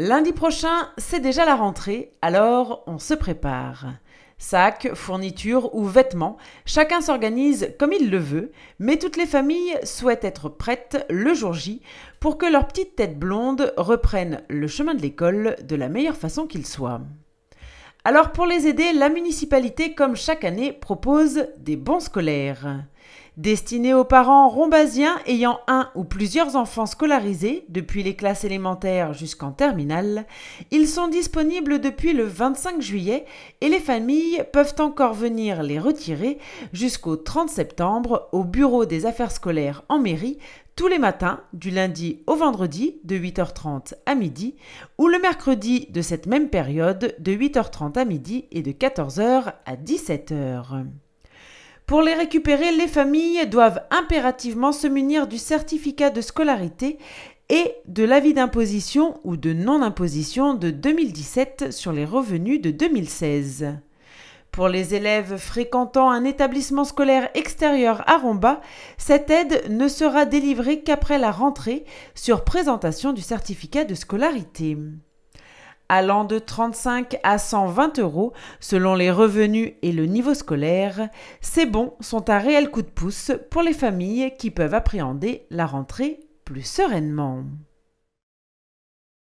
Lundi prochain, c'est déjà la rentrée, alors on se prépare. Sacs, fournitures ou vêtements, chacun s'organise comme il le veut, mais toutes les familles souhaitent être prêtes le jour J pour que leurs petites têtes blondes reprennent le chemin de l'école de la meilleure façon qu'il soit. Alors pour les aider, la municipalité, comme chaque année, propose des bons scolaires. Destinés aux parents rombasiens ayant un ou plusieurs enfants scolarisés depuis les classes élémentaires jusqu'en terminale, ils sont disponibles depuis le 25 juillet et les familles peuvent encore venir les retirer jusqu'au 30 septembre au bureau des affaires scolaires en mairie tous les matins du lundi au vendredi de 8h30 à midi ou le mercredi de cette même période de 8h30 à midi et de 14h à 17h. Pour les récupérer, les familles doivent impérativement se munir du certificat de scolarité et de l'avis d'imposition ou de non-imposition de 2017 sur les revenus de 2016. Pour les élèves fréquentant un établissement scolaire extérieur à Romba, cette aide ne sera délivrée qu'après la rentrée sur présentation du certificat de scolarité allant de 35 à 120 euros selon les revenus et le niveau scolaire, ces bons sont un réel coup de pouce pour les familles qui peuvent appréhender la rentrée plus sereinement.